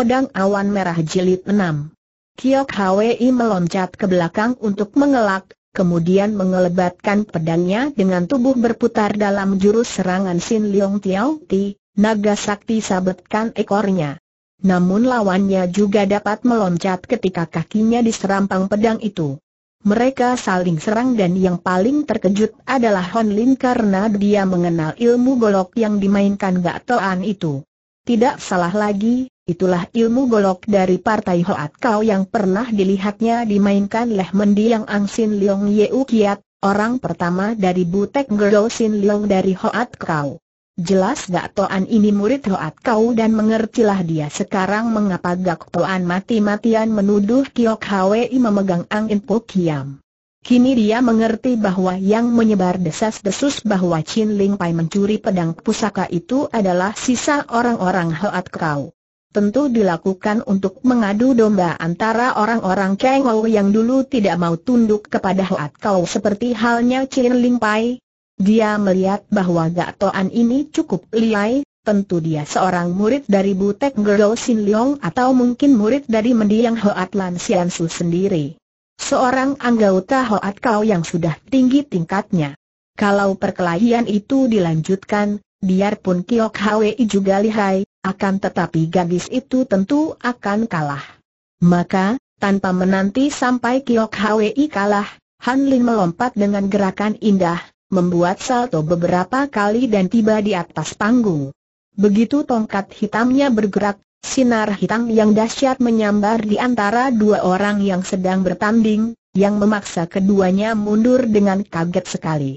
Pedang Awan Merah Jilid 6 Kiok Hwi meloncat ke belakang untuk mengelak, kemudian mengelebatkan pedangnya dengan tubuh berputar dalam jurus serangan Sin Leong Tiao Ti, naga sakti sabetkan ekornya. Namun lawannya juga dapat meloncat ketika kakinya diserampang pedang itu. Mereka saling serang dan yang paling terkejut adalah Hon Lin karena dia mengenal ilmu golok yang dimainkan Gak Toan itu. Tidak salah lagi, Itulah ilmu golok dari partai Hoat Kau yang pernah dilihatnya dimainkan oleh mendiang Sin Leong Yeu Kiat, orang pertama dari Butek Girl Sin Leong dari Hoat Kau. Jelas Gak Toan ini murid Hoat Kau dan mengertilah dia sekarang mengapa Gak Toan mati-matian menuduh Kiok Hwi memegang angin Po Kiam. Kini dia mengerti bahwa yang menyebar desas-desus bahwa Chin Ling Pai mencuri pedang pusaka itu adalah sisa orang-orang Hoat Kau tentu dilakukan untuk mengadu domba antara orang-orang Cheng Ou yang dulu tidak mau tunduk kepada Hoat Kau seperti halnya Chin Ling Pai. Dia melihat bahwa Gak Toan ini cukup liai, tentu dia seorang murid dari Butek Girl Sin Leong atau mungkin murid dari mendiang Hoat Lan Sian Su sendiri. Seorang anggota Hoat Kau yang sudah tinggi tingkatnya. Kalau perkelahian itu dilanjutkan, biarpun Kiok Hwi juga lihai, akan tetapi gadis itu tentu akan kalah. Maka, tanpa menanti sampai Kiok Hwi kalah, Han Lin melompat dengan gerakan indah, membuat salto beberapa kali dan tiba di atas panggung. Begitu tongkat hitamnya bergerak, sinar hitam yang dahsyat menyambar di antara dua orang yang sedang bertanding, yang memaksa keduanya mundur dengan kaget sekali.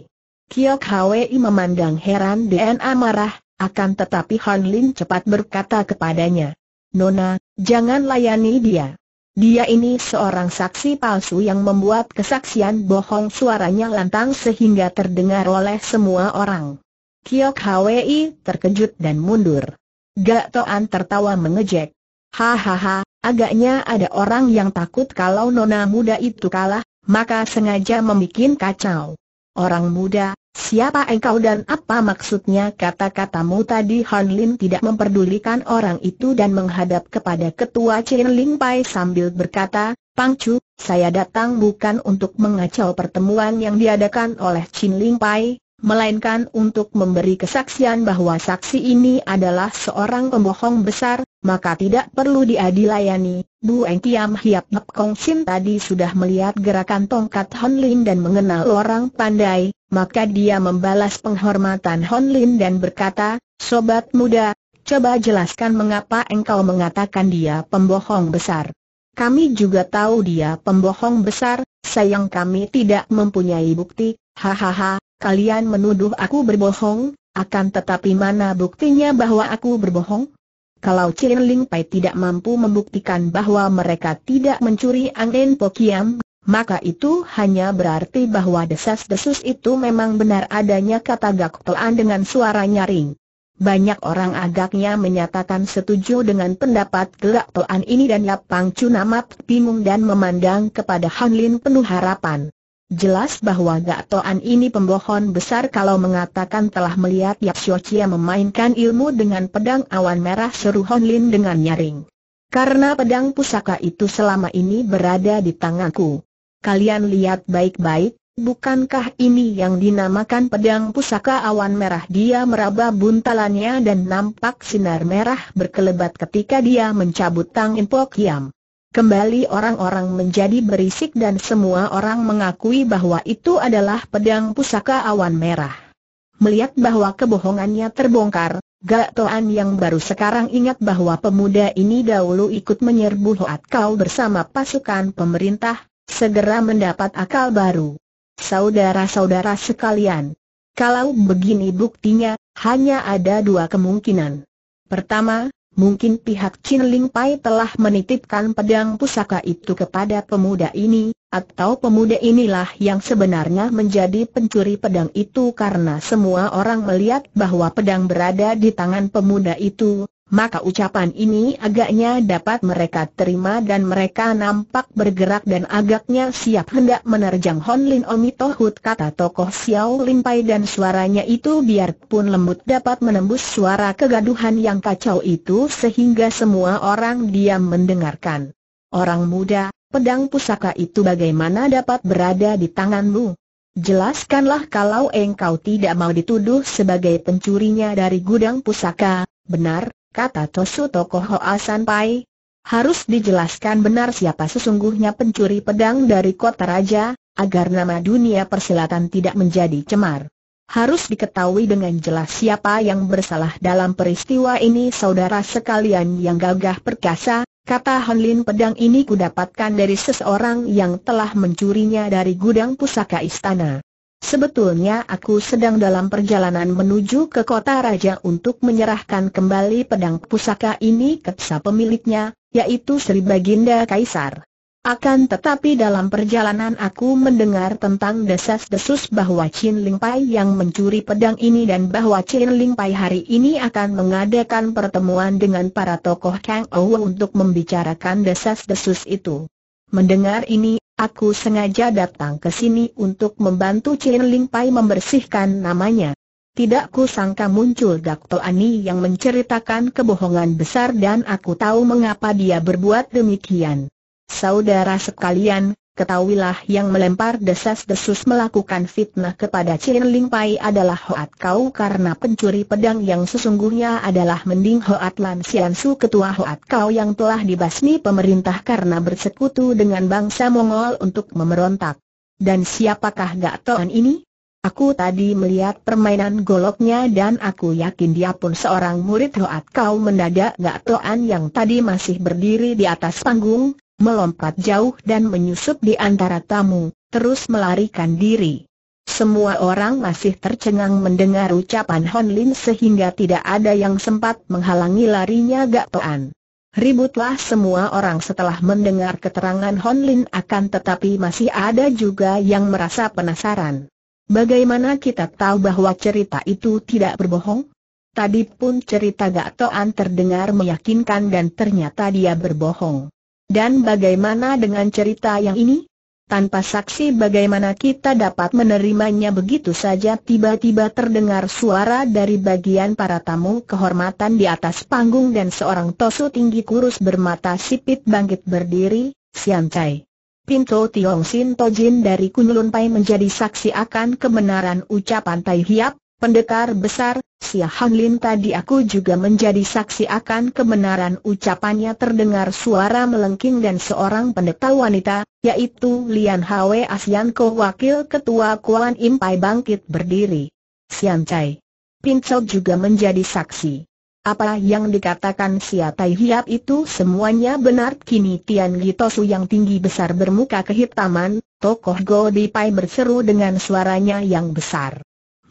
Kiok Hwi memandang heran dan amarah. Akan tetapi Han Lin cepat berkata kepadanya, Nona, jangan layani dia. Dia ini seorang saksi palsu yang membuat kesaksian bohong suaranya lantang sehingga terdengar oleh semua orang. Kiok Hwi terkejut dan mundur. Gak Toan tertawa mengejek. Hahaha, agaknya ada orang yang takut kalau nona muda itu kalah, maka sengaja membuat kacau. Orang muda, siapa engkau dan apa maksudnya kata-katamu tadi Han Lin tidak memperdulikan orang itu dan menghadap kepada ketua Chen Ling Pai sambil berkata, Pang Chu, saya datang bukan untuk mengacau pertemuan yang diadakan oleh Chen Ling Pai, melainkan untuk memberi kesaksian bahwa saksi ini adalah seorang pembohong besar, maka tidak perlu diadilayani. Bu Eng Kiam Hiap Ngep Kong Sim tadi sudah melihat gerakan tongkat Hon Lin dan mengenal orang pandai, maka dia membalas penghormatan Hon Lin dan berkata, Sobat muda, coba jelaskan mengapa engkau mengatakan dia pembohong besar. Kami juga tahu dia pembohong besar, sayang kami tidak mempunyai bukti, hahaha, Kalian menuduh aku berbohong, akan tetapi mana buktinya bahwa aku berbohong? Kalau Chin Ling Pai tidak mampu membuktikan bahwa mereka tidak mencuri Angin Pokiam, maka itu hanya berarti bahwa desas-desus itu memang benar adanya kata Gak Toan dengan suara nyaring. Banyak orang agaknya menyatakan setuju dengan pendapat Gak Toan ini dan Lapang Chunamat bingung dan memandang kepada Han Lin penuh harapan. Jelas bahwa Gak Gatoan ini pembohong besar kalau mengatakan telah melihat Yap Chia memainkan ilmu dengan pedang awan merah seru Hon Lin dengan nyaring. Karena pedang pusaka itu selama ini berada di tanganku. Kalian lihat baik-baik, bukankah ini yang dinamakan pedang pusaka awan merah? Dia meraba buntalannya dan nampak sinar merah berkelebat ketika dia mencabut Tang Impok Yam. Kembali orang-orang menjadi berisik dan semua orang mengakui bahwa itu adalah pedang pusaka awan merah. Melihat bahwa kebohongannya terbongkar, Gak Toan yang baru sekarang ingat bahwa pemuda ini dahulu ikut menyerbu Hoat Kau bersama pasukan pemerintah, segera mendapat akal baru. Saudara-saudara sekalian, kalau begini buktinya, hanya ada dua kemungkinan. Pertama, mungkin pihak Chin Ling Pai telah menitipkan pedang pusaka itu kepada pemuda ini, atau pemuda inilah yang sebenarnya menjadi pencuri pedang itu karena semua orang melihat bahwa pedang berada di tangan pemuda itu, maka ucapan ini agaknya dapat mereka terima dan mereka nampak bergerak dan agaknya siap hendak menerjang Honlin Tohut kata tokoh Xiao Limpai dan suaranya itu biarpun lembut dapat menembus suara kegaduhan yang kacau itu sehingga semua orang diam mendengarkan. Orang muda, pedang pusaka itu bagaimana dapat berada di tanganmu? Jelaskanlah kalau engkau tidak mau dituduh sebagai pencurinya dari gudang pusaka, benar, kata Tosu tokoh Hoa Sanpai. Harus dijelaskan benar siapa sesungguhnya pencuri pedang dari kota raja, agar nama dunia persilatan tidak menjadi cemar. Harus diketahui dengan jelas siapa yang bersalah dalam peristiwa ini saudara sekalian yang gagah perkasa, kata Hanlin pedang ini kudapatkan dari seseorang yang telah mencurinya dari gudang pusaka istana. Sebetulnya aku sedang dalam perjalanan menuju ke kota raja untuk menyerahkan kembali pedang pusaka ini ke pemiliknya, yaitu Sri Baginda Kaisar. Akan tetapi dalam perjalanan aku mendengar tentang desas-desus bahwa Chin Ling Pai yang mencuri pedang ini dan bahwa Chin Ling Pai hari ini akan mengadakan pertemuan dengan para tokoh Kang Ouw untuk membicarakan desas-desus itu. Mendengar ini Aku sengaja datang ke sini untuk membantu Chen Ling Pai membersihkan namanya. Tidak kusangka muncul To Ani yang menceritakan kebohongan besar dan aku tahu mengapa dia berbuat demikian. Saudara sekalian, Ketahuilah yang melempar desas-desus melakukan fitnah kepada Chin Ling Pai adalah Hoat Kau karena pencuri pedang yang sesungguhnya adalah Mending Hoat Lan Sian Su ketua Hoat Kau yang telah dibasmi pemerintah karena bersekutu dengan bangsa Mongol untuk memerontak. Dan siapakah Gak Toan ini? Aku tadi melihat permainan goloknya dan aku yakin dia pun seorang murid Hoat Kau mendadak Gak Toan yang tadi masih berdiri di atas panggung, melompat jauh dan menyusup di antara tamu, terus melarikan diri. Semua orang masih tercengang mendengar ucapan Hon Lin sehingga tidak ada yang sempat menghalangi larinya Gak Toan. Ributlah semua orang setelah mendengar keterangan Hon Lin akan tetapi masih ada juga yang merasa penasaran. Bagaimana kita tahu bahwa cerita itu tidak berbohong? Tadi pun cerita Gak Toan terdengar meyakinkan dan ternyata dia berbohong. Dan bagaimana dengan cerita yang ini? Tanpa saksi bagaimana kita dapat menerimanya begitu saja tiba-tiba terdengar suara dari bagian para tamu kehormatan di atas panggung dan seorang tosu tinggi kurus bermata sipit bangkit berdiri, Sian Chai. Pinto Tiong Sin Tojin dari Kunlun Pai menjadi saksi akan kebenaran ucapan Tai Hiap, Pendekar besar, Si Han tadi aku juga menjadi saksi akan kebenaran ucapannya terdengar suara melengking dan seorang pendeta wanita, yaitu Lian Hwe Asian Ko Wakil Ketua Kuan Impai bangkit berdiri. Sian Chai. Pincel juga menjadi saksi. Apa yang dikatakan Si Tai Hiap itu semuanya benar kini Tian Gitosu yang tinggi besar bermuka kehitaman, tokoh Go Di Pai berseru dengan suaranya yang besar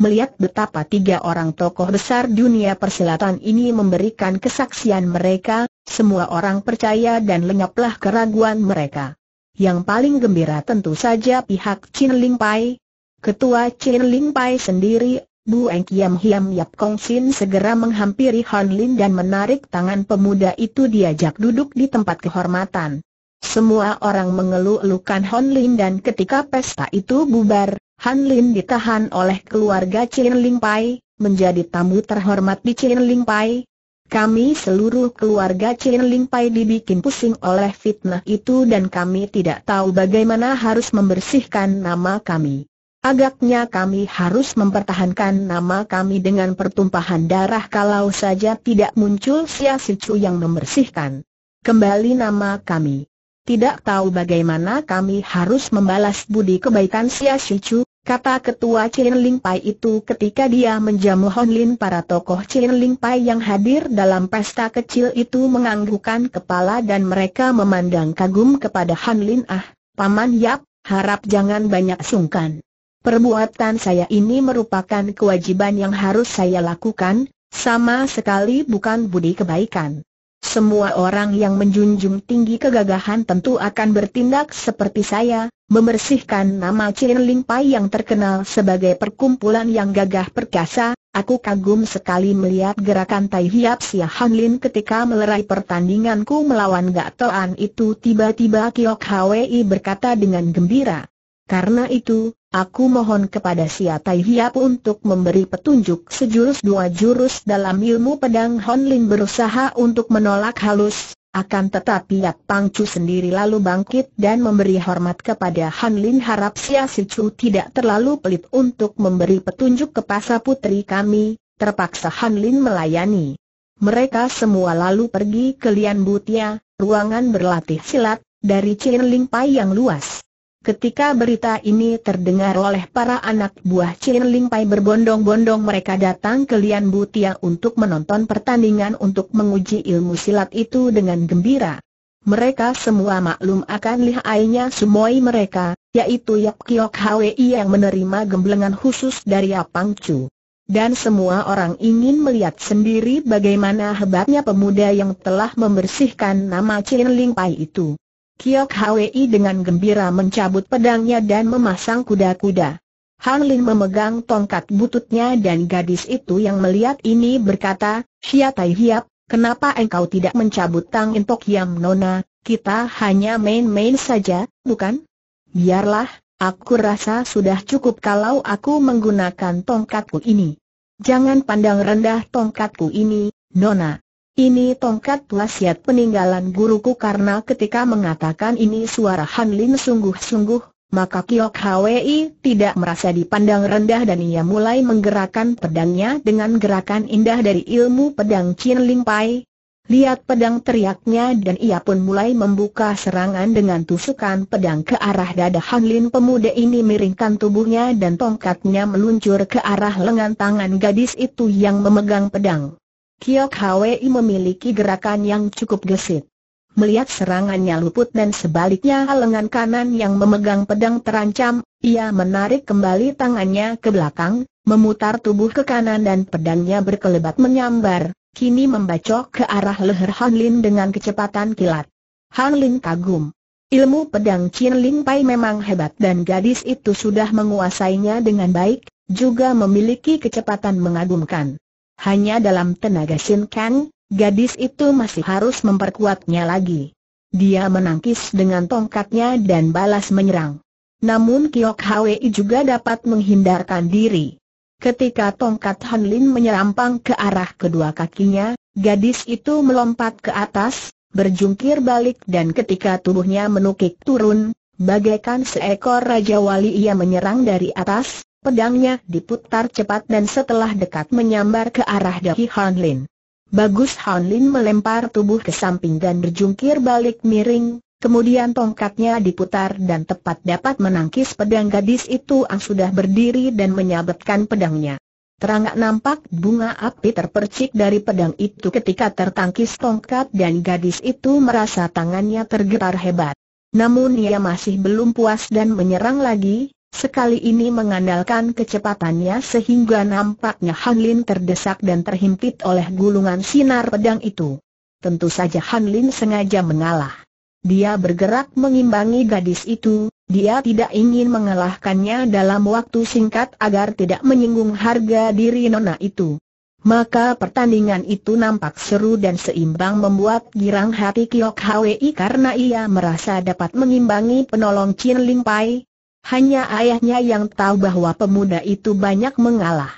melihat betapa tiga orang tokoh besar dunia persilatan ini memberikan kesaksian mereka, semua orang percaya dan lenyaplah keraguan mereka. Yang paling gembira tentu saja pihak Chin Ling Pai. Ketua Chin Ling Pai sendiri, Bu Eng Kiam Hiam Yap Kong Sin segera menghampiri Han Lin dan menarik tangan pemuda itu diajak duduk di tempat kehormatan. Semua orang mengeluh-elukan Hon Lin dan ketika pesta itu bubar, Han Lin ditahan oleh keluarga Chin Ling Pai, menjadi tamu terhormat di Chin Ling Pai. Kami seluruh keluarga Chin Ling Pai dibikin pusing oleh fitnah itu dan kami tidak tahu bagaimana harus membersihkan nama kami. Agaknya kami harus mempertahankan nama kami dengan pertumpahan darah kalau saja tidak muncul Sia Sicu yang membersihkan kembali nama kami. Tidak tahu bagaimana kami harus membalas budi kebaikan Sia Sicu, Kata ketua Chin Ling Pai itu ketika dia menjamu Hon Lin para tokoh Chin Ling Pai yang hadir dalam pesta kecil itu menganggukkan kepala dan mereka memandang kagum kepada Hon Lin ah, Paman Yap, harap jangan banyak sungkan. Perbuatan saya ini merupakan kewajiban yang harus saya lakukan, sama sekali bukan budi kebaikan. Semua orang yang menjunjung tinggi kegagahan tentu akan bertindak seperti saya, membersihkan nama Chin Ling Pai yang terkenal sebagai perkumpulan yang gagah perkasa. Aku kagum sekali melihat gerakan Tai Hiap Sia Han Lin ketika melerai pertandinganku melawan Gak Toan itu tiba-tiba Kiok Hwi berkata dengan gembira. Karena itu, Aku mohon kepada Siatai Hiap untuk memberi petunjuk sejurus dua jurus dalam ilmu pedang Honlin berusaha untuk menolak halus, akan tetapi Pang Pangcu sendiri lalu bangkit dan memberi hormat kepada Honlin harap Sia Sicu tidak terlalu pelit untuk memberi petunjuk ke pasa putri kami, terpaksa Honlin melayani. Mereka semua lalu pergi ke Lian Butia, ruangan berlatih silat, dari Chin Ling Pai yang luas. Ketika berita ini terdengar oleh para anak buah Chin Ling Pai berbondong-bondong mereka datang ke Lian Butia untuk menonton pertandingan untuk menguji ilmu silat itu dengan gembira. Mereka semua maklum akan lihainya semuai mereka, yaitu Yap Kiok Hwi yang menerima gemblengan khusus dari Apang Chu. Dan semua orang ingin melihat sendiri bagaimana hebatnya pemuda yang telah membersihkan nama Chin Ling Pai itu. Kiok Hwi dengan gembira mencabut pedangnya dan memasang kuda-kuda. Han Lin memegang tongkat bututnya dan gadis itu yang melihat ini berkata, Xia Tai Hiap, kenapa engkau tidak mencabut Tang Intok Yam Nona, kita hanya main-main saja, bukan? Biarlah, aku rasa sudah cukup kalau aku menggunakan tongkatku ini. Jangan pandang rendah tongkatku ini, Nona. Ini tongkat wasiat peninggalan guruku karena ketika mengatakan ini suara Han Lin sungguh-sungguh, maka Kiok Hwi tidak merasa dipandang rendah dan ia mulai menggerakkan pedangnya dengan gerakan indah dari ilmu pedang Chin Ling Pai. Lihat pedang teriaknya dan ia pun mulai membuka serangan dengan tusukan pedang ke arah dada Han Lin pemuda ini miringkan tubuhnya dan tongkatnya meluncur ke arah lengan tangan gadis itu yang memegang pedang. Kiok Hwi memiliki gerakan yang cukup gesit. Melihat serangannya luput dan sebaliknya lengan kanan yang memegang pedang terancam, ia menarik kembali tangannya ke belakang, memutar tubuh ke kanan dan pedangnya berkelebat menyambar, kini membacok ke arah leher Han Lin dengan kecepatan kilat. Han Lin kagum. Ilmu pedang Chin Ling Pai memang hebat dan gadis itu sudah menguasainya dengan baik, juga memiliki kecepatan mengagumkan. Hanya dalam tenaga Sin Kang, gadis itu masih harus memperkuatnya lagi. Dia menangkis dengan tongkatnya dan balas menyerang. Namun Kiok Hwi juga dapat menghindarkan diri. Ketika tongkat Han Lin menyerampang ke arah kedua kakinya, gadis itu melompat ke atas, berjungkir balik dan ketika tubuhnya menukik turun, bagaikan seekor Raja Wali ia menyerang dari atas, Pedangnya diputar cepat dan setelah dekat menyambar ke arah dahi Han Lin. Bagus Han Lin melempar tubuh ke samping dan berjungkir balik miring, kemudian tongkatnya diputar dan tepat dapat menangkis pedang gadis itu yang sudah berdiri dan menyabetkan pedangnya. Terangak nampak bunga api terpercik dari pedang itu ketika tertangkis tongkat dan gadis itu merasa tangannya tergetar hebat. Namun ia masih belum puas dan menyerang lagi, Sekali ini mengandalkan kecepatannya sehingga nampaknya Han Lin terdesak dan terhimpit oleh gulungan sinar pedang itu. Tentu saja Han Lin sengaja mengalah. Dia bergerak mengimbangi gadis itu, dia tidak ingin mengalahkannya dalam waktu singkat agar tidak menyinggung harga diri nona itu. Maka pertandingan itu nampak seru dan seimbang membuat girang hati Kiok Hwi karena ia merasa dapat mengimbangi penolong Chin Ling Pai, hanya ayahnya yang tahu bahwa pemuda itu banyak mengalah.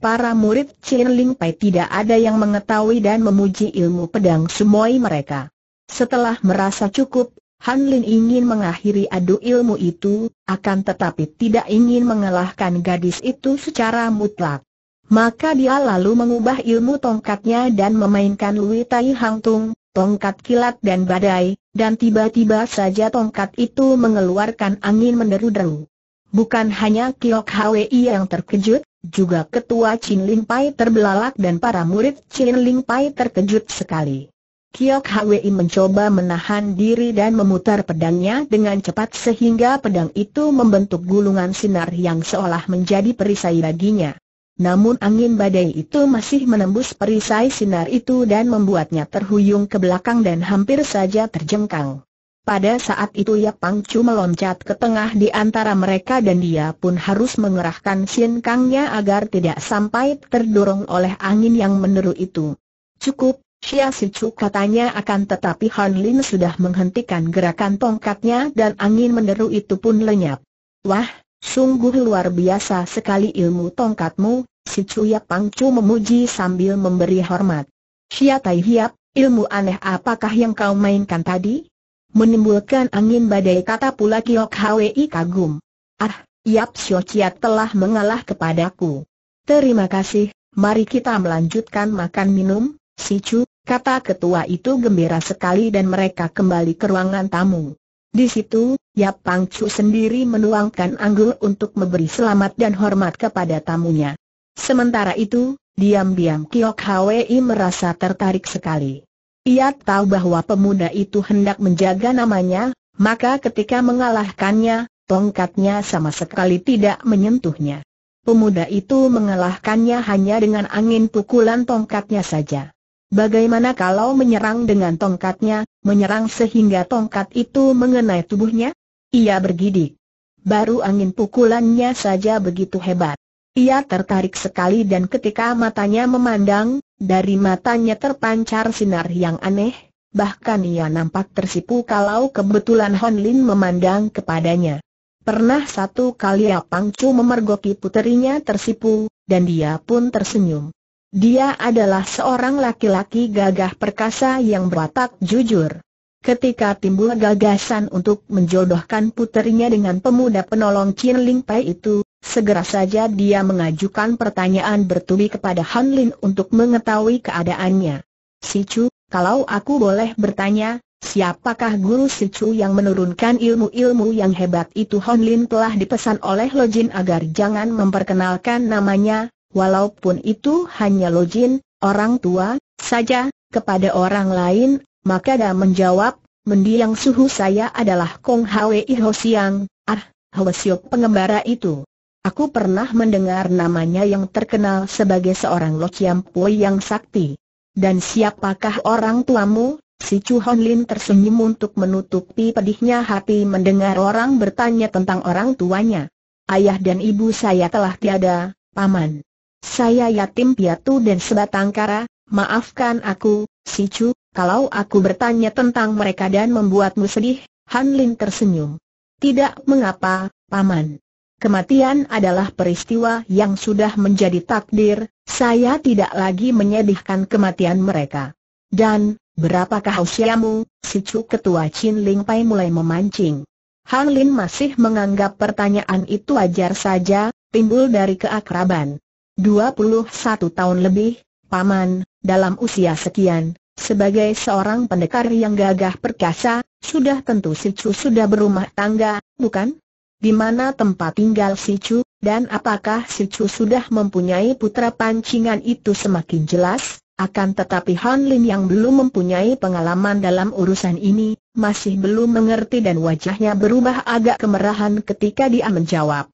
Para murid Chin Ling Pai tidak ada yang mengetahui dan memuji ilmu pedang semua mereka. Setelah merasa cukup, Han Lin ingin mengakhiri adu ilmu itu, akan tetapi tidak ingin mengalahkan gadis itu secara mutlak. Maka dia lalu mengubah ilmu tongkatnya dan memainkan Lui Tai Hang Tung, tongkat kilat dan badai, dan tiba-tiba saja tongkat itu mengeluarkan angin menderu-deru. Bukan hanya Kiok Hwi yang terkejut, juga ketua Chin Ling Pai terbelalak dan para murid Chin Ling Pai terkejut sekali. Kiok Hwi mencoba menahan diri dan memutar pedangnya dengan cepat sehingga pedang itu membentuk gulungan sinar yang seolah menjadi perisai baginya. Namun angin badai itu masih menembus perisai sinar itu dan membuatnya terhuyung ke belakang dan hampir saja terjengkang. Pada saat itu Yap Pang Chu meloncat ke tengah di antara mereka dan dia pun harus mengerahkan sin kangnya agar tidak sampai terdorong oleh angin yang meneru itu. Cukup, Xia Si Chu katanya akan tetapi Han Lin sudah menghentikan gerakan tongkatnya dan angin meneru itu pun lenyap. Wah, Sungguh luar biasa sekali ilmu tongkatmu, si Cuyak Pangcu memuji sambil memberi hormat. Xia Tai Hiap, ilmu aneh apakah yang kau mainkan tadi? Menimbulkan angin badai kata pula Kiok Hwi kagum. Ah, Yap Sio Chia telah mengalah kepadaku. Terima kasih, mari kita melanjutkan makan minum, si Chu, kata ketua itu gembira sekali dan mereka kembali ke ruangan tamu. Di situ, Yap Pang Chu sendiri menuangkan anggur untuk memberi selamat dan hormat kepada tamunya. Sementara itu, diam-diam Kiok Hwi merasa tertarik sekali. Ia tahu bahwa pemuda itu hendak menjaga namanya, maka ketika mengalahkannya, tongkatnya sama sekali tidak menyentuhnya. Pemuda itu mengalahkannya hanya dengan angin pukulan tongkatnya saja. Bagaimana kalau menyerang dengan tongkatnya, menyerang sehingga tongkat itu mengenai tubuhnya? Ia bergidik. Baru angin pukulannya saja begitu hebat. Ia tertarik sekali dan ketika matanya memandang, dari matanya terpancar sinar yang aneh, bahkan ia nampak tersipu kalau kebetulan Hon Lin memandang kepadanya. Pernah satu kali Apang Chu memergoki puterinya tersipu, dan dia pun tersenyum. Dia adalah seorang laki-laki gagah perkasa yang berwatak jujur. Ketika timbul gagasan untuk menjodohkan puterinya dengan pemuda penolong Chin Ling Pai itu, segera saja dia mengajukan pertanyaan bertubi kepada Han Lin untuk mengetahui keadaannya. Si Chu, kalau aku boleh bertanya, siapakah guru Si Chu yang menurunkan ilmu-ilmu yang hebat itu? Han Lin telah dipesan oleh Lo Jin agar jangan memperkenalkan namanya, Walaupun itu hanya lojin, orang tua, saja, kepada orang lain, maka dia menjawab, mendiang suhu saya adalah Kong Hwe Ho Siang, ah, Hwe Siok pengembara itu. Aku pernah mendengar namanya yang terkenal sebagai seorang Lo Chiam Pui yang sakti. Dan siapakah orang tuamu? Si Chu Hon Lin tersenyum untuk menutupi pedihnya hati mendengar orang bertanya tentang orang tuanya. Ayah dan ibu saya telah tiada, paman. Saya yatim piatu dan sebatang kara, maafkan aku, si Chu, kalau aku bertanya tentang mereka dan membuatmu sedih, Han Lin tersenyum. Tidak mengapa, Paman. Kematian adalah peristiwa yang sudah menjadi takdir, saya tidak lagi menyedihkan kematian mereka. Dan, berapakah usiamu, si Chu ketua Chin Ling Pai mulai memancing. Han Lin masih menganggap pertanyaan itu wajar saja, timbul dari keakraban. 21 tahun lebih, Paman, dalam usia sekian, sebagai seorang pendekar yang gagah perkasa, sudah tentu si Chu sudah berumah tangga, bukan? Di mana tempat tinggal si Chu, dan apakah si Chu sudah mempunyai putra pancingan itu semakin jelas? Akan tetapi Han Lin yang belum mempunyai pengalaman dalam urusan ini, masih belum mengerti dan wajahnya berubah agak kemerahan ketika dia menjawab.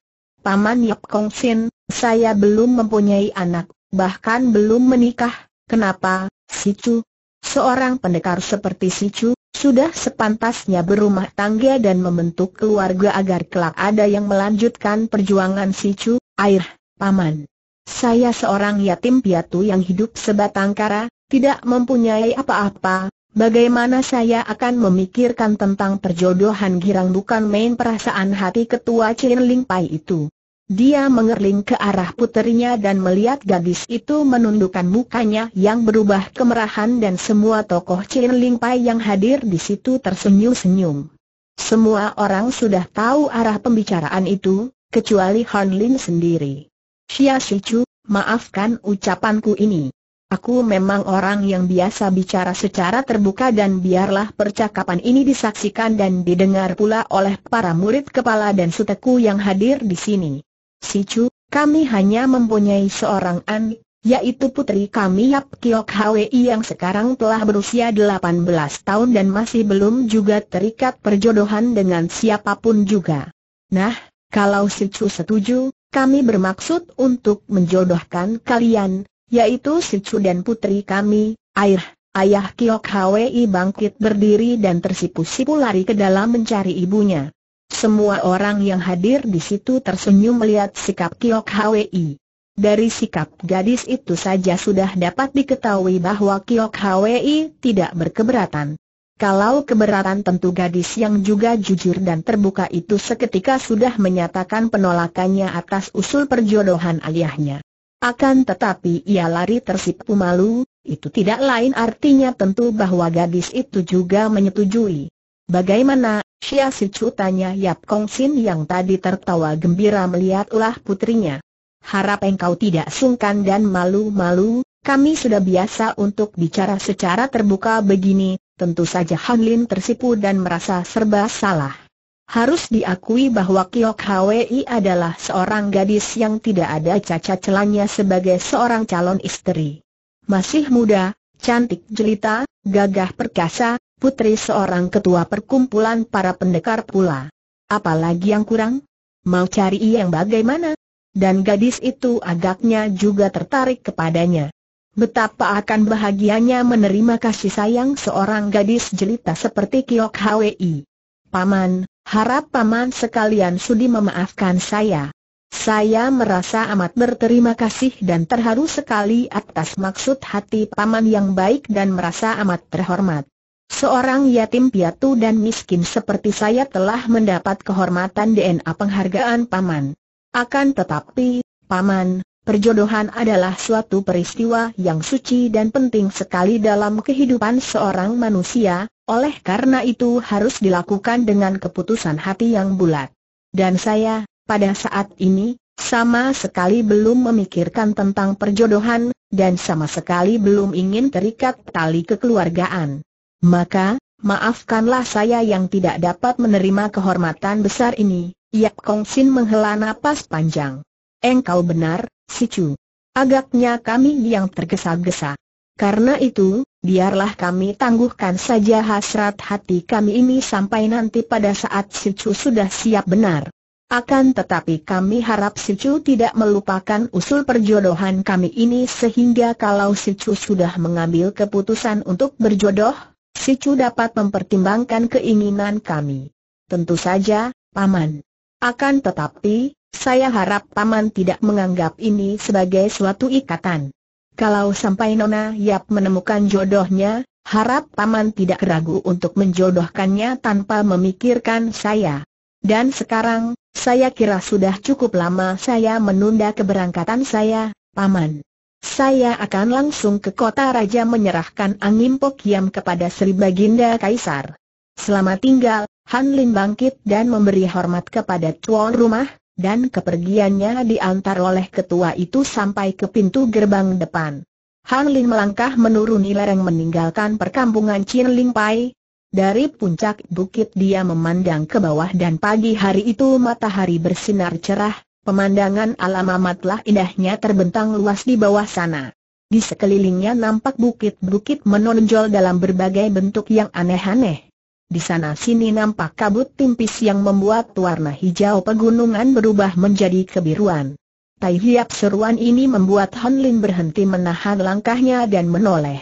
Paman Yap Kong Sin, saya belum mempunyai anak, bahkan belum menikah, kenapa, si Chu? Seorang pendekar seperti si Chu, sudah sepantasnya berumah tangga dan membentuk keluarga agar kelak ada yang melanjutkan perjuangan si Chu, air, paman. Saya seorang yatim piatu yang hidup sebatang kara, tidak mempunyai apa-apa, Bagaimana saya akan memikirkan tentang perjodohan girang bukan main perasaan hati ketua Chin Ling Pai itu. Dia mengerling ke arah puterinya dan melihat gadis itu menundukkan mukanya yang berubah kemerahan dan semua tokoh Chin Ling Pai yang hadir di situ tersenyum-senyum. Semua orang sudah tahu arah pembicaraan itu, kecuali Han Lin sendiri. Xia Shichu, maafkan ucapanku ini. Aku memang orang yang biasa bicara secara terbuka dan biarlah percakapan ini disaksikan dan didengar pula oleh para murid kepala dan suteku yang hadir di sini. Si Chu, kami hanya mempunyai seorang an, yaitu putri kami Yap Kiok Hwi yang sekarang telah berusia 18 tahun dan masih belum juga terikat perjodohan dengan siapapun juga. Nah, kalau si Chu setuju, kami bermaksud untuk menjodohkan kalian, yaitu Sicu dan putri kami, air, ayah Kiok Hwi bangkit berdiri dan tersipu-sipu lari ke dalam mencari ibunya. Semua orang yang hadir di situ tersenyum melihat sikap Kiok Hwi. Dari sikap gadis itu saja sudah dapat diketahui bahwa Kiok Hwi tidak berkeberatan. Kalau keberatan tentu gadis yang juga jujur dan terbuka itu seketika sudah menyatakan penolakannya atas usul perjodohan aliahnya. Akan tetapi ia lari tersipu malu, itu tidak lain artinya tentu bahwa gadis itu juga menyetujui. Bagaimana, Xia Sichu tanya Yap Kong Sin yang tadi tertawa gembira melihat ulah putrinya. Harap engkau tidak sungkan dan malu-malu, kami sudah biasa untuk bicara secara terbuka begini, tentu saja Han Lin tersipu dan merasa serba salah harus diakui bahwa Kiok Hwi adalah seorang gadis yang tidak ada cacat celanya sebagai seorang calon istri. Masih muda, cantik jelita, gagah perkasa, putri seorang ketua perkumpulan para pendekar pula. Apalagi yang kurang? Mau cari yang bagaimana? Dan gadis itu agaknya juga tertarik kepadanya. Betapa akan bahagianya menerima kasih sayang seorang gadis jelita seperti Kiok Hwi. Paman, Harap paman sekalian sudi memaafkan saya. Saya merasa amat berterima kasih dan terharu sekali atas maksud hati paman yang baik dan merasa amat terhormat. Seorang yatim piatu dan miskin seperti saya telah mendapat kehormatan DNA penghargaan paman. Akan tetapi, paman, perjodohan adalah suatu peristiwa yang suci dan penting sekali dalam kehidupan seorang manusia, oleh karena itu harus dilakukan dengan keputusan hati yang bulat. Dan saya, pada saat ini, sama sekali belum memikirkan tentang perjodohan, dan sama sekali belum ingin terikat tali kekeluargaan. Maka, maafkanlah saya yang tidak dapat menerima kehormatan besar ini, Yap Kong Sin menghela napas panjang. Engkau benar, Si Chu. Agaknya kami yang tergesa-gesa. Karena itu, biarlah kami tangguhkan saja hasrat hati kami ini sampai nanti pada saat Sicu sudah siap benar. Akan tetapi kami harap Sicu tidak melupakan usul perjodohan kami ini sehingga kalau Sicu sudah mengambil keputusan untuk berjodoh, Sicu dapat mempertimbangkan keinginan kami. Tentu saja, Paman. Akan tetapi, saya harap Paman tidak menganggap ini sebagai suatu ikatan. Kalau sampai Nona Yap menemukan jodohnya, harap Paman tidak ragu untuk menjodohkannya tanpa memikirkan saya. Dan sekarang, saya kira sudah cukup lama saya menunda keberangkatan saya, Paman. Saya akan langsung ke kota raja menyerahkan angin pokiam kepada Sri Baginda Kaisar. Selamat tinggal, Han Lin bangkit dan memberi hormat kepada tuan rumah, dan kepergiannya diantar oleh ketua itu sampai ke pintu gerbang depan. Han Lin melangkah menuruni lereng meninggalkan perkampungan Chin Ling Pai. Dari puncak bukit dia memandang ke bawah dan pagi hari itu matahari bersinar cerah, pemandangan alam amatlah indahnya terbentang luas di bawah sana. Di sekelilingnya nampak bukit-bukit menonjol dalam berbagai bentuk yang aneh-aneh. Di sana sini nampak kabut tipis yang membuat warna hijau pegunungan berubah menjadi kebiruan. Tai Hiap seruan ini membuat Han Lin berhenti menahan langkahnya dan menoleh.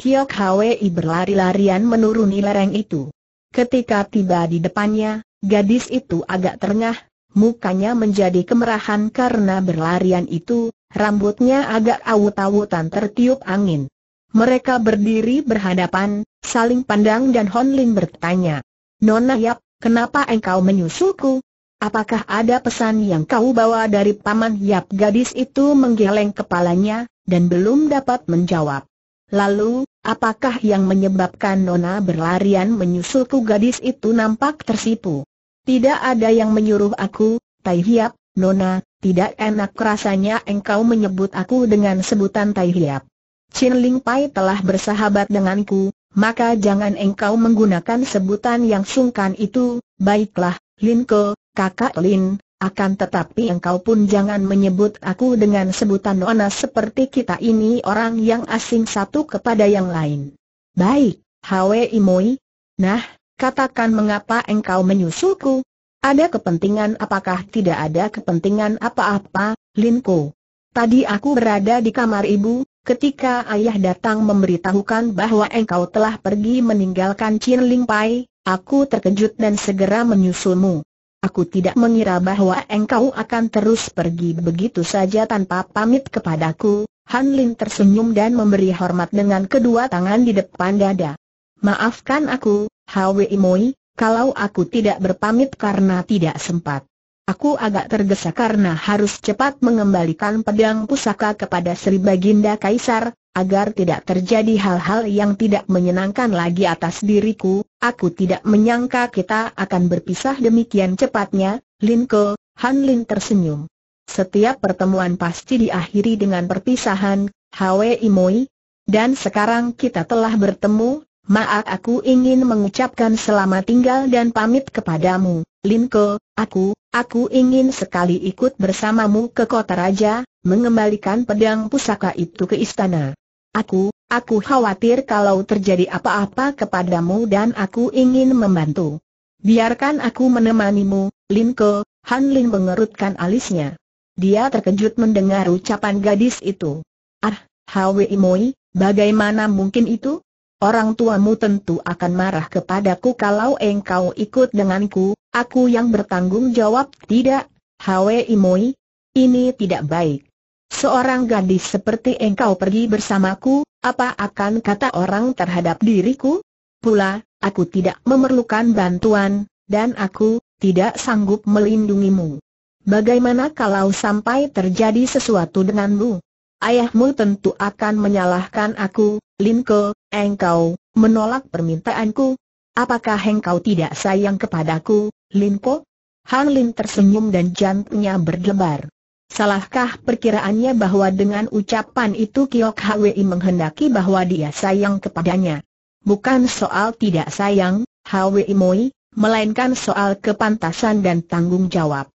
Kiok Hwi berlari-larian menuruni lereng itu. Ketika tiba di depannya, gadis itu agak terengah, mukanya menjadi kemerahan karena berlarian itu, rambutnya agak awut-awutan tertiup angin. Mereka berdiri berhadapan, saling pandang dan Hon Ling bertanya. Nona Yap, kenapa engkau menyusulku? Apakah ada pesan yang kau bawa dari Paman Yap? Gadis itu menggeleng kepalanya, dan belum dapat menjawab. Lalu, apakah yang menyebabkan Nona berlarian menyusulku? Gadis itu nampak tersipu. Tidak ada yang menyuruh aku, Tai Hiap, Nona, tidak enak rasanya engkau menyebut aku dengan sebutan Tai Hiap. Chin Ling Pai telah bersahabat denganku, maka jangan engkau menggunakan sebutan yang sungkan itu, baiklah, Lin Ke, kakak Lin, akan tetapi engkau pun jangan menyebut aku dengan sebutan nona seperti kita ini orang yang asing satu kepada yang lain. Baik, Hwe Imoi. Nah, katakan mengapa engkau menyusulku? Ada kepentingan apakah tidak ada kepentingan apa-apa, Lin Ko? Tadi aku berada di kamar ibu, Ketika ayah datang memberitahukan bahwa engkau telah pergi meninggalkan Chin Ling Pai, aku terkejut dan segera menyusulmu. Aku tidak mengira bahwa engkau akan terus pergi begitu saja tanpa pamit kepadaku. Han Lin tersenyum dan memberi hormat dengan kedua tangan di depan dada. Maafkan aku, Hwi Moi, kalau aku tidak berpamit karena tidak sempat. Aku agak tergesa karena harus cepat mengembalikan pedang pusaka kepada Sri Baginda Kaisar, agar tidak terjadi hal-hal yang tidak menyenangkan lagi atas diriku. Aku tidak menyangka kita akan berpisah demikian cepatnya, Linko, Han Lin tersenyum. Setiap pertemuan pasti diakhiri dengan perpisahan, Hwe Imoi. Dan sekarang kita telah bertemu, Maaf aku ingin mengucapkan selamat tinggal dan pamit kepadamu, Linko, aku, aku ingin sekali ikut bersamamu ke kota raja, mengembalikan pedang pusaka itu ke istana. Aku, aku khawatir kalau terjadi apa-apa kepadamu dan aku ingin membantu. Biarkan aku menemanimu, Linko, Han Lin mengerutkan alisnya. Dia terkejut mendengar ucapan gadis itu. Ah, Hwi Moi, bagaimana mungkin itu? Orang tuamu tentu akan marah kepadaku kalau engkau ikut denganku, aku yang bertanggung jawab tidak, Hwe Imoi. Ini tidak baik. Seorang gadis seperti engkau pergi bersamaku, apa akan kata orang terhadap diriku? Pula, aku tidak memerlukan bantuan, dan aku tidak sanggup melindungimu. Bagaimana kalau sampai terjadi sesuatu denganmu? Ayahmu tentu akan menyalahkan aku, Linko, engkau, menolak permintaanku? Apakah engkau tidak sayang kepadaku, Linko? Han Lin tersenyum dan jantungnya berdebar. Salahkah perkiraannya bahwa dengan ucapan itu Kiok Hwi menghendaki bahwa dia sayang kepadanya? Bukan soal tidak sayang, Hwi Moi, melainkan soal kepantasan dan tanggung jawab.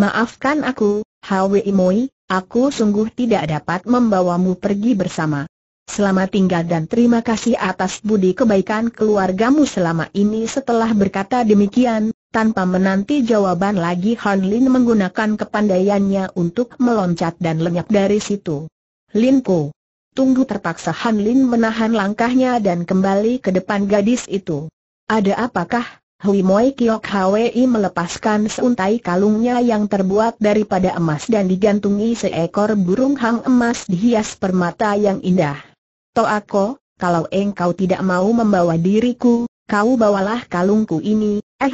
Maafkan aku, Hwi Moi, aku sungguh tidak dapat membawamu pergi bersama. Selamat tinggal dan terima kasih atas budi kebaikan keluargamu selama ini Setelah berkata demikian, tanpa menanti jawaban lagi Han Lin menggunakan kepandaiannya untuk meloncat dan lenyap dari situ Lin Ku, Tunggu terpaksa Han Lin menahan langkahnya dan kembali ke depan gadis itu Ada apakah? Hui Moi Kiok Hwi melepaskan seuntai kalungnya yang terbuat daripada emas dan digantungi seekor burung hang emas dihias permata yang indah. Toako, kalau engkau tidak mau membawa diriku, kau bawalah kalungku ini, eh,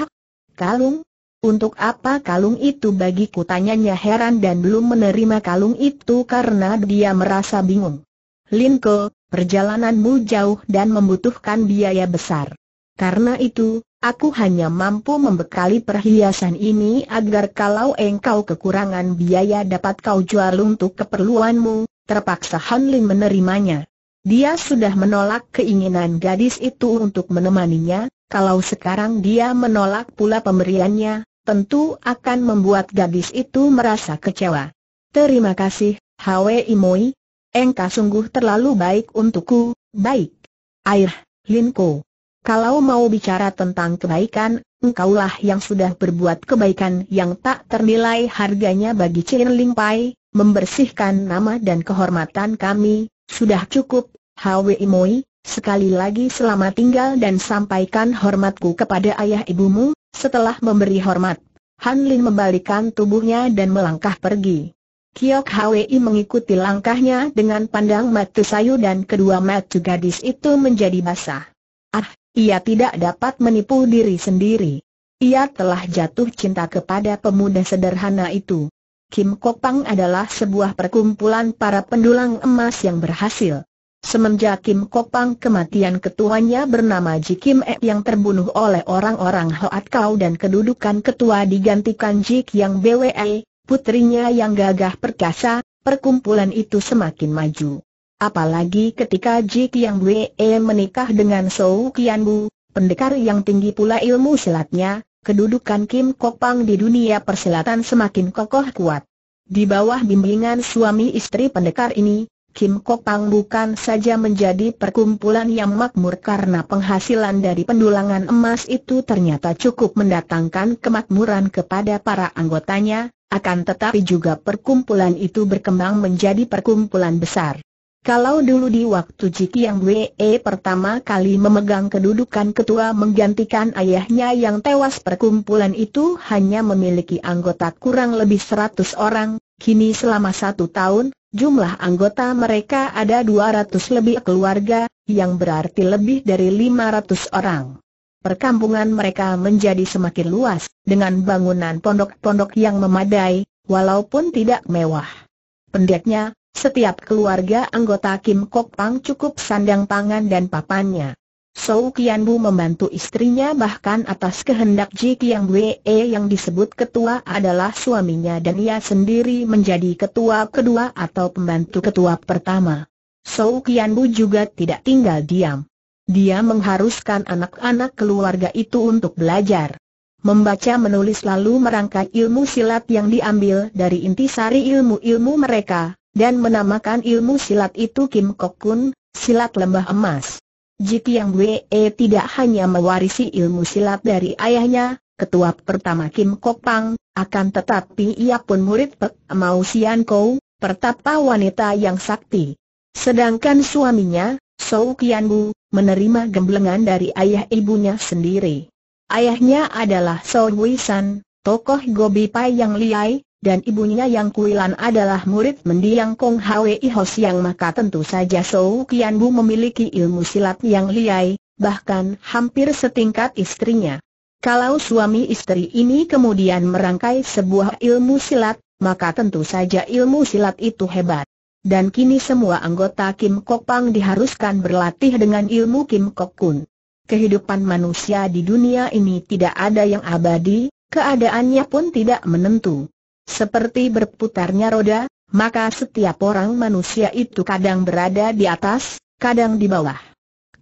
kalung? Untuk apa kalung itu bagiku tanyanya heran dan belum menerima kalung itu karena dia merasa bingung. Linko, perjalananmu jauh dan membutuhkan biaya besar. Karena itu, aku hanya mampu membekali perhiasan ini agar kalau engkau kekurangan biaya dapat kau jual untuk keperluanmu, terpaksa Han Lin menerimanya. Dia sudah menolak keinginan gadis itu untuk menemaninya, kalau sekarang dia menolak pula pemberiannya, tentu akan membuat gadis itu merasa kecewa. Terima kasih, Hwe Imoi. Engkau sungguh terlalu baik untukku, baik. Air, Linko. Kalau mau bicara tentang kebaikan, engkaulah yang sudah berbuat kebaikan yang tak ternilai harganya bagi Chin Ling Pai, membersihkan nama dan kehormatan kami, sudah cukup, Hwi Moi, sekali lagi selamat tinggal dan sampaikan hormatku kepada ayah ibumu, setelah memberi hormat. Han Lin membalikan tubuhnya dan melangkah pergi. Kiok Hwi mengikuti langkahnya dengan pandang mata sayu dan kedua mata gadis itu menjadi basah. Ah, ia tidak dapat menipu diri sendiri. Ia telah jatuh cinta kepada pemuda sederhana itu. Kim Pang adalah sebuah perkumpulan para pendulang emas yang berhasil. Semenjak Kim Kopang kematian ketuanya bernama Ji Kim E yang terbunuh oleh orang-orang Hoat Kau dan kedudukan ketua digantikan Ji Yang BWE, putrinya yang gagah perkasa, perkumpulan itu semakin maju. Apalagi ketika Ji Yang BWE menikah dengan Sou Kian Bu, pendekar yang tinggi pula ilmu silatnya, kedudukan Kim Kopang di dunia persilatan semakin kokoh kuat. Di bawah bimbingan suami istri pendekar ini, Kim Kopang bukan saja menjadi perkumpulan yang makmur karena penghasilan dari pendulangan emas itu ternyata cukup mendatangkan kemakmuran kepada para anggotanya, akan tetapi juga perkumpulan itu berkembang menjadi perkumpulan besar. Kalau dulu di waktu Jiki yang WE pertama kali memegang kedudukan ketua menggantikan ayahnya yang tewas perkumpulan itu hanya memiliki anggota kurang lebih 100 orang, kini selama satu tahun, Jumlah anggota mereka ada 200 lebih keluarga, yang berarti lebih dari 500 orang. Perkampungan mereka menjadi semakin luas, dengan bangunan pondok-pondok yang memadai, walaupun tidak mewah. Pendeknya, setiap keluarga anggota Kim Kok Pang cukup sandang pangan dan papannya. Sou Kian Bu membantu istrinya bahkan atas kehendak Ji Kiang Wee yang disebut ketua adalah suaminya dan ia sendiri menjadi ketua kedua atau pembantu ketua pertama. Sou Kian Bu juga tidak tinggal diam. Dia mengharuskan anak-anak keluarga itu untuk belajar. Membaca menulis lalu merangkai ilmu silat yang diambil dari inti sari ilmu-ilmu mereka, dan menamakan ilmu silat itu Kim Kok Kun, silat lembah emas. Yang Wee tidak hanya mewarisi ilmu silat dari ayahnya, ketua pertama Kim Kok Pang, akan tetapi ia pun murid Pek Mau Sian Kou, pertapa wanita yang sakti. Sedangkan suaminya, Sou Kian Bu, menerima gemblengan dari ayah ibunya sendiri. Ayahnya adalah Sou Wei San, tokoh Gobi Pai yang liai, dan ibunya yang Kuilan adalah murid mendiang Kong Hwei Hos yang maka tentu saja Sou Kian Bu memiliki ilmu silat yang liai, bahkan hampir setingkat istrinya. Kalau suami istri ini kemudian merangkai sebuah ilmu silat, maka tentu saja ilmu silat itu hebat. Dan kini semua anggota Kim Kok Pang diharuskan berlatih dengan ilmu Kim Kok Kun. Kehidupan manusia di dunia ini tidak ada yang abadi, keadaannya pun tidak menentu. Seperti berputarnya roda, maka setiap orang manusia itu kadang berada di atas, kadang di bawah.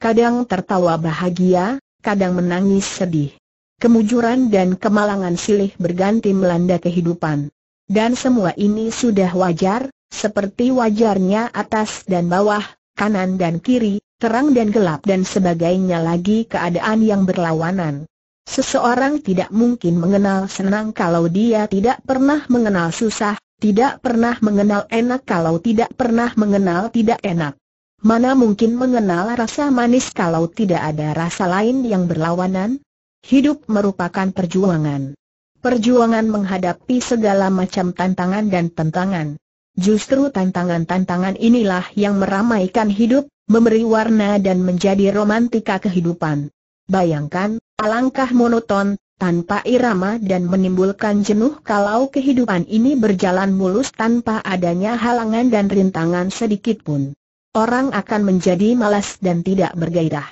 Kadang tertawa bahagia, kadang menangis sedih. Kemujuran dan kemalangan silih berganti melanda kehidupan. Dan semua ini sudah wajar, seperti wajarnya atas dan bawah, kanan dan kiri, terang dan gelap dan sebagainya lagi keadaan yang berlawanan. Seseorang tidak mungkin mengenal senang kalau dia tidak pernah mengenal susah, tidak pernah mengenal enak kalau tidak pernah mengenal tidak enak. Mana mungkin mengenal rasa manis kalau tidak ada rasa lain yang berlawanan? Hidup merupakan perjuangan. Perjuangan menghadapi segala macam tantangan dan tentangan. Justru tantangan-tantangan inilah yang meramaikan hidup, memberi warna dan menjadi romantika kehidupan. Bayangkan, alangkah monoton, tanpa irama dan menimbulkan jenuh kalau kehidupan ini berjalan mulus tanpa adanya halangan dan rintangan sedikit pun. Orang akan menjadi malas dan tidak bergairah.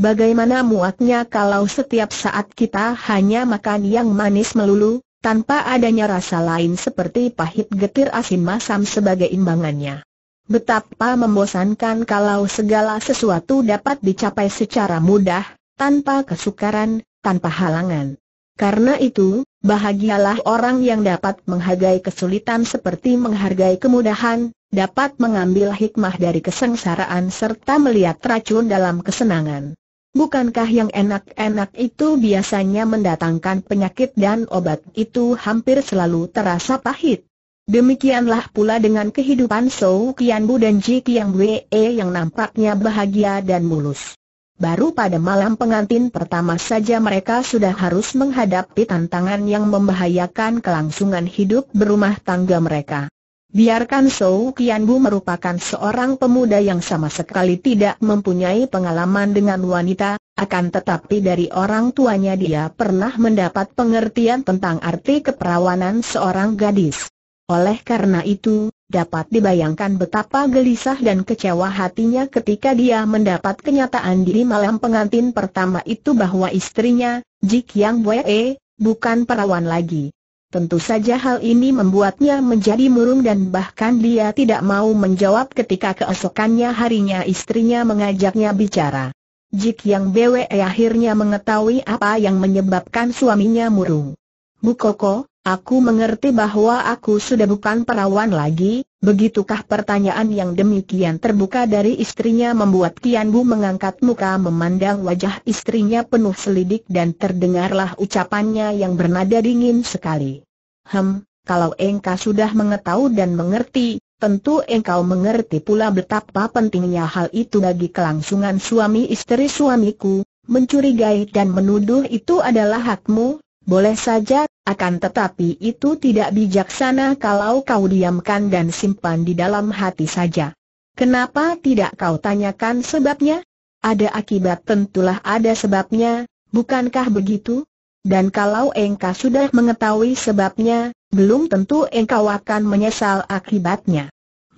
Bagaimana muatnya kalau setiap saat kita hanya makan yang manis melulu, tanpa adanya rasa lain seperti pahit getir asin masam sebagai imbangannya. Betapa membosankan kalau segala sesuatu dapat dicapai secara mudah, tanpa kesukaran, tanpa halangan. Karena itu, bahagialah orang yang dapat menghargai kesulitan seperti menghargai kemudahan, dapat mengambil hikmah dari kesengsaraan serta melihat racun dalam kesenangan. Bukankah yang enak-enak itu biasanya mendatangkan penyakit dan obat itu hampir selalu terasa pahit? Demikianlah pula dengan kehidupan Sou Kian Bu dan Ji Kian Wee yang nampaknya bahagia dan mulus. Baru pada malam pengantin pertama saja mereka sudah harus menghadapi tantangan yang membahayakan kelangsungan hidup berumah tangga mereka. Biarkan Sou Kian merupakan seorang pemuda yang sama sekali tidak mempunyai pengalaman dengan wanita, akan tetapi dari orang tuanya dia pernah mendapat pengertian tentang arti keperawanan seorang gadis. Oleh karena itu, Dapat dibayangkan betapa gelisah dan kecewa hatinya ketika dia mendapat kenyataan di malam pengantin pertama itu bahwa istrinya, Jik Yang Wee, bukan perawan lagi. Tentu saja hal ini membuatnya menjadi murung dan bahkan dia tidak mau menjawab ketika keesokannya harinya istrinya mengajaknya bicara. Jik Yang Wee akhirnya mengetahui apa yang menyebabkan suaminya murung. Bu Koko, Aku mengerti bahwa aku sudah bukan perawan lagi, begitukah pertanyaan yang demikian terbuka dari istrinya membuat Tian Bu mengangkat muka memandang wajah istrinya penuh selidik dan terdengarlah ucapannya yang bernada dingin sekali. Hem, kalau engkau sudah mengetahui dan mengerti, tentu engkau mengerti pula betapa pentingnya hal itu bagi kelangsungan suami istri suamiku, mencurigai dan menuduh itu adalah hakmu, boleh saja akan tetapi itu tidak bijaksana kalau kau diamkan dan simpan di dalam hati saja. Kenapa tidak kau tanyakan sebabnya? Ada akibat tentulah ada sebabnya, bukankah begitu? Dan kalau engkau sudah mengetahui sebabnya, belum tentu engkau akan menyesal akibatnya.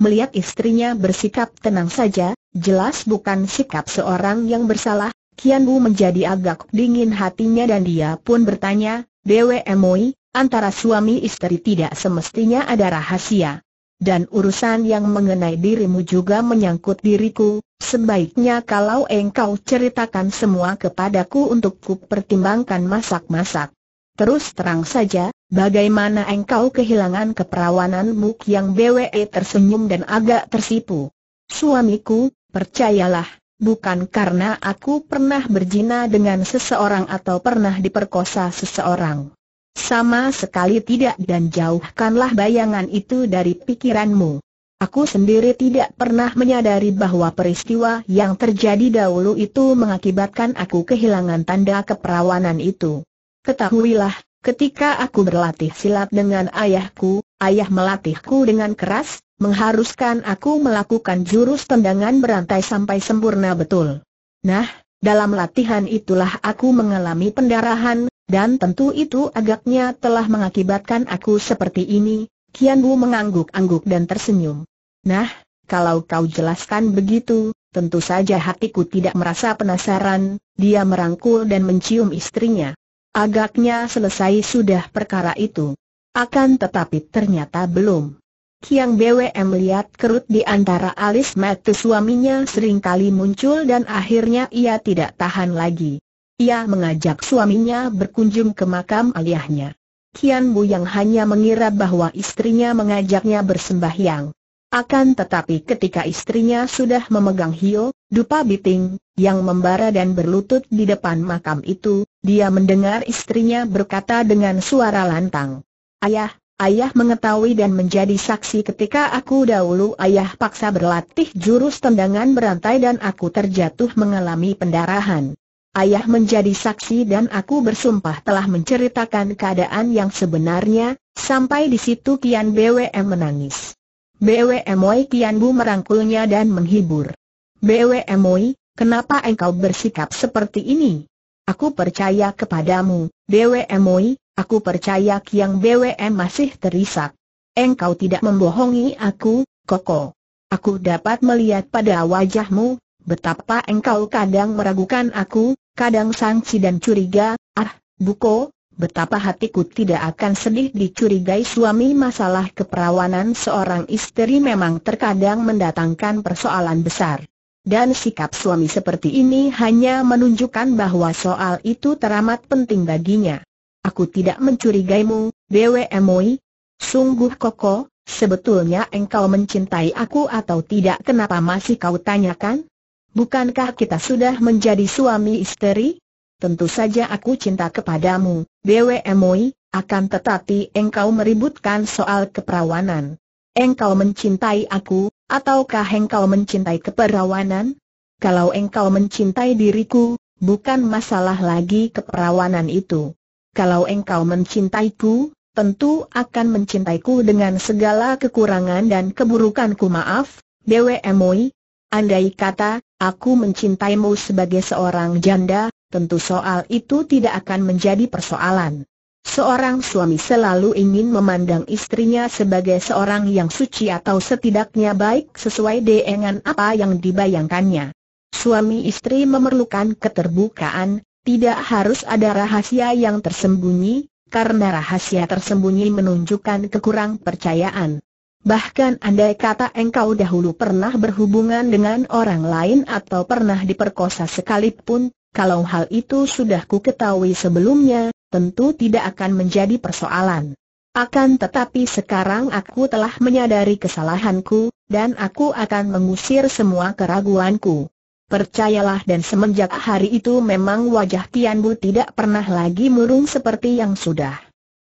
Melihat istrinya bersikap tenang saja, jelas bukan sikap seorang yang bersalah, Kian Bu menjadi agak dingin hatinya dan dia pun bertanya, DWMOI, antara suami istri tidak semestinya ada rahasia. Dan urusan yang mengenai dirimu juga menyangkut diriku, sebaiknya kalau engkau ceritakan semua kepadaku untuk kupertimbangkan masak-masak. Terus terang saja, bagaimana engkau kehilangan keperawananmu yang BWE tersenyum dan agak tersipu. Suamiku, percayalah, bukan karena aku pernah berzina dengan seseorang atau pernah diperkosa seseorang. Sama sekali tidak dan jauhkanlah bayangan itu dari pikiranmu. Aku sendiri tidak pernah menyadari bahwa peristiwa yang terjadi dahulu itu mengakibatkan aku kehilangan tanda keperawanan itu. Ketahuilah, ketika aku berlatih silat dengan ayahku, ayah melatihku dengan keras, mengharuskan aku melakukan jurus tendangan berantai sampai sempurna betul. Nah, dalam latihan itulah aku mengalami pendarahan, dan tentu itu agaknya telah mengakibatkan aku seperti ini, Kian Wu mengangguk-angguk dan tersenyum. Nah, kalau kau jelaskan begitu, tentu saja hatiku tidak merasa penasaran, dia merangkul dan mencium istrinya. Agaknya selesai sudah perkara itu. Akan tetapi ternyata belum. Kiang BWM melihat kerut di antara alis mata suaminya seringkali muncul dan akhirnya ia tidak tahan lagi. Ia mengajak suaminya berkunjung ke makam aliahnya. Kian Bu yang hanya mengira bahwa istrinya mengajaknya bersembahyang. Akan tetapi ketika istrinya sudah memegang Hio, Dupa Biting, yang membara dan berlutut di depan makam itu, dia mendengar istrinya berkata dengan suara lantang. Ayah, ayah mengetahui dan menjadi saksi ketika aku dahulu ayah paksa berlatih jurus tendangan berantai dan aku terjatuh mengalami pendarahan. Ayah menjadi saksi dan aku bersumpah telah menceritakan keadaan yang sebenarnya, sampai di situ Kian BWM menangis. BWM Moi Kian Bu merangkulnya dan menghibur. BWM kenapa engkau bersikap seperti ini? Aku percaya kepadamu, BWMOI, aku percaya Kiang BWM masih terisak. Engkau tidak membohongi aku, Koko. Aku dapat melihat pada wajahmu, betapa engkau kadang meragukan aku, kadang sangsi dan curiga, ah, Buko, betapa hatiku tidak akan sedih dicurigai suami masalah keperawanan seorang istri memang terkadang mendatangkan persoalan besar. Dan sikap suami seperti ini hanya menunjukkan bahwa soal itu teramat penting baginya. Aku tidak mencurigaimu, BWMOI. Sungguh kokoh, sebetulnya engkau mencintai aku atau tidak kenapa masih kau tanyakan? Bukankah kita sudah menjadi suami istri? Tentu saja aku cinta kepadamu, BWMOI, akan tetapi engkau meributkan soal keperawanan. Engkau mencintai aku, ataukah engkau mencintai keperawanan? Kalau engkau mencintai diriku, bukan masalah lagi keperawanan itu. Kalau engkau mencintaiku, tentu akan mencintaiku dengan segala kekurangan dan keburukanku maaf, Dewi Emoi. Andai kata, aku mencintaimu sebagai seorang janda, tentu soal itu tidak akan menjadi persoalan. Seorang suami selalu ingin memandang istrinya sebagai seorang yang suci atau setidaknya baik sesuai dengan apa yang dibayangkannya. Suami istri memerlukan keterbukaan, tidak harus ada rahasia yang tersembunyi, karena rahasia tersembunyi menunjukkan kekurang percayaan. Bahkan andai kata engkau dahulu pernah berhubungan dengan orang lain atau pernah diperkosa sekalipun, kalau hal itu sudah ku ketahui sebelumnya, tentu tidak akan menjadi persoalan. Akan tetapi sekarang aku telah menyadari kesalahanku, dan aku akan mengusir semua keraguanku. Percayalah dan semenjak hari itu memang wajah Tian Bu tidak pernah lagi murung seperti yang sudah.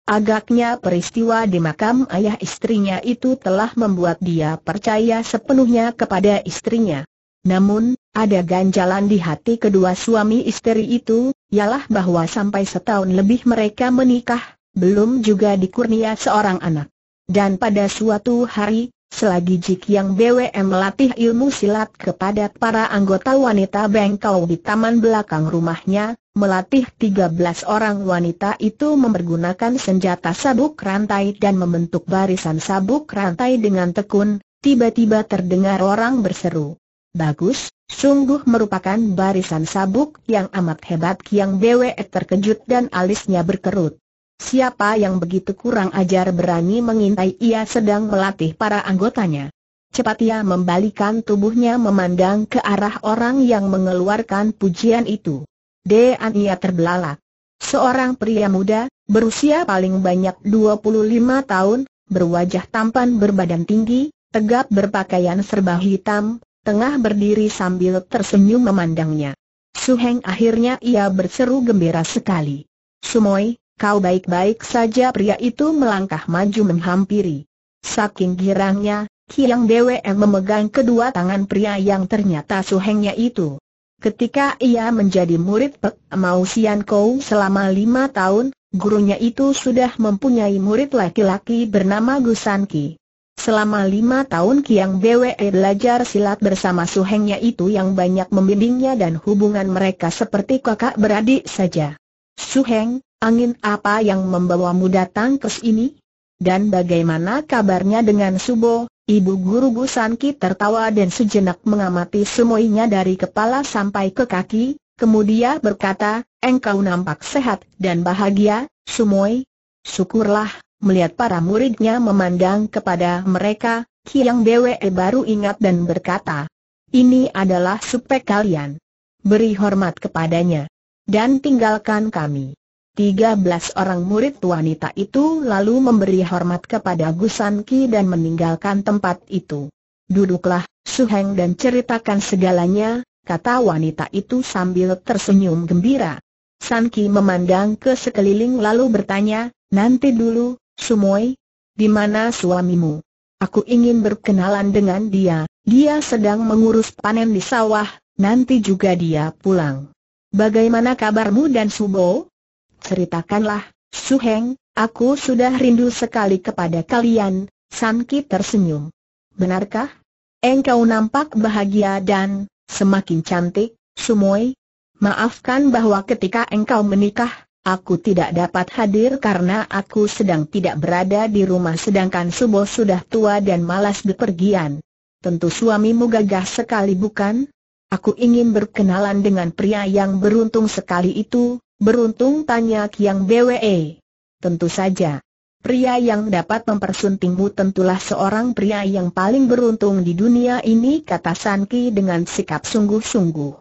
Agaknya peristiwa di makam ayah istrinya itu telah membuat dia percaya sepenuhnya kepada istrinya. Namun, ada ganjalan di hati kedua suami istri itu, ialah bahwa sampai setahun lebih mereka menikah, belum juga dikurnia seorang anak. Dan pada suatu hari, selagi Jik yang BWM melatih ilmu silat kepada para anggota wanita bengkau di taman belakang rumahnya, melatih 13 orang wanita itu mempergunakan senjata sabuk rantai dan membentuk barisan sabuk rantai dengan tekun, tiba-tiba terdengar orang berseru. Bagus, sungguh merupakan barisan sabuk yang amat hebat Yang Bwe terkejut dan alisnya berkerut. Siapa yang begitu kurang ajar berani mengintai ia sedang melatih para anggotanya. Cepat ia membalikan tubuhnya memandang ke arah orang yang mengeluarkan pujian itu. Dean ia terbelalak. Seorang pria muda, berusia paling banyak 25 tahun, berwajah tampan berbadan tinggi, tegap berpakaian serba hitam, tengah berdiri sambil tersenyum memandangnya. Suheng akhirnya ia berseru gembira sekali. Sumoi, kau baik-baik saja pria itu melangkah maju menghampiri. Saking girangnya, Kiang Dewe memegang kedua tangan pria yang ternyata Suhengnya itu. Ketika ia menjadi murid Pek Mau Sian Kou selama lima tahun, gurunya itu sudah mempunyai murid laki-laki bernama Gusan Ki. Selama lima tahun Kiang Bwe belajar silat bersama suhengnya itu yang banyak membimbingnya dan hubungan mereka seperti kakak beradik saja. Suheng, angin apa yang membawamu datang ke sini? Dan bagaimana kabarnya dengan Subo? Ibu guru Busanki tertawa dan sejenak mengamati semuanya dari kepala sampai ke kaki, kemudian berkata, engkau nampak sehat dan bahagia, Sumoy. Syukurlah, Melihat para muridnya memandang kepada mereka, Kiang Bwe baru ingat dan berkata, ini adalah supek kalian. Beri hormat kepadanya. Dan tinggalkan kami. Tiga belas orang murid wanita itu lalu memberi hormat kepada Gusan Ki dan meninggalkan tempat itu. Duduklah, Suheng dan ceritakan segalanya, kata wanita itu sambil tersenyum gembira. San Ki memandang ke sekeliling lalu bertanya, nanti dulu, Sumoy, di mana suamimu? Aku ingin berkenalan dengan dia, dia sedang mengurus panen di sawah, nanti juga dia pulang. Bagaimana kabarmu dan Subo? Ceritakanlah, Suheng, aku sudah rindu sekali kepada kalian, Sanki tersenyum. Benarkah? Engkau nampak bahagia dan semakin cantik, Sumoy. Maafkan bahwa ketika engkau menikah, Aku tidak dapat hadir karena aku sedang tidak berada di rumah sedangkan Subo sudah tua dan malas bepergian. Tentu suamimu gagah sekali bukan? Aku ingin berkenalan dengan pria yang beruntung sekali itu, beruntung tanya Kiang BWE. Tentu saja. Pria yang dapat mempersuntingmu tentulah seorang pria yang paling beruntung di dunia ini kata Sanki dengan sikap sungguh-sungguh.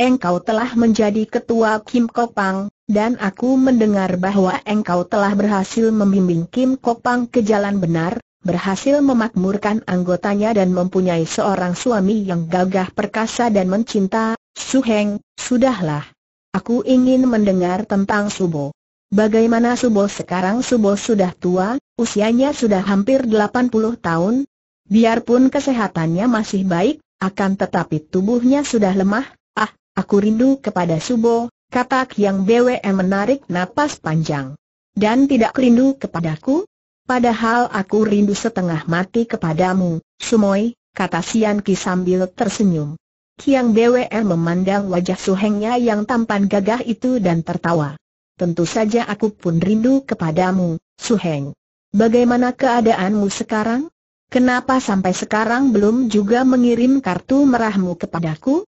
Engkau telah menjadi ketua Kim Kopang, dan aku mendengar bahwa engkau telah berhasil membimbing Kim Kopang ke jalan benar, berhasil memakmurkan anggotanya dan mempunyai seorang suami yang gagah perkasa dan mencinta, Su Heng, sudahlah. Aku ingin mendengar tentang Subo. Bagaimana Subo sekarang Subo sudah tua, usianya sudah hampir 80 tahun. Biarpun kesehatannya masih baik, akan tetapi tubuhnya sudah lemah, ah, aku rindu kepada Subo, Kata Kiang BWM menarik napas panjang. Dan tidak rindu kepadaku? Padahal aku rindu setengah mati kepadamu, Sumoy, kata Sian Ki sambil tersenyum. Kiang BWM memandang wajah suhengnya yang tampan gagah itu dan tertawa. Tentu saja aku pun rindu kepadamu, Suheng. Bagaimana keadaanmu sekarang? Kenapa sampai sekarang belum juga mengirim kartu merahmu kepadaku?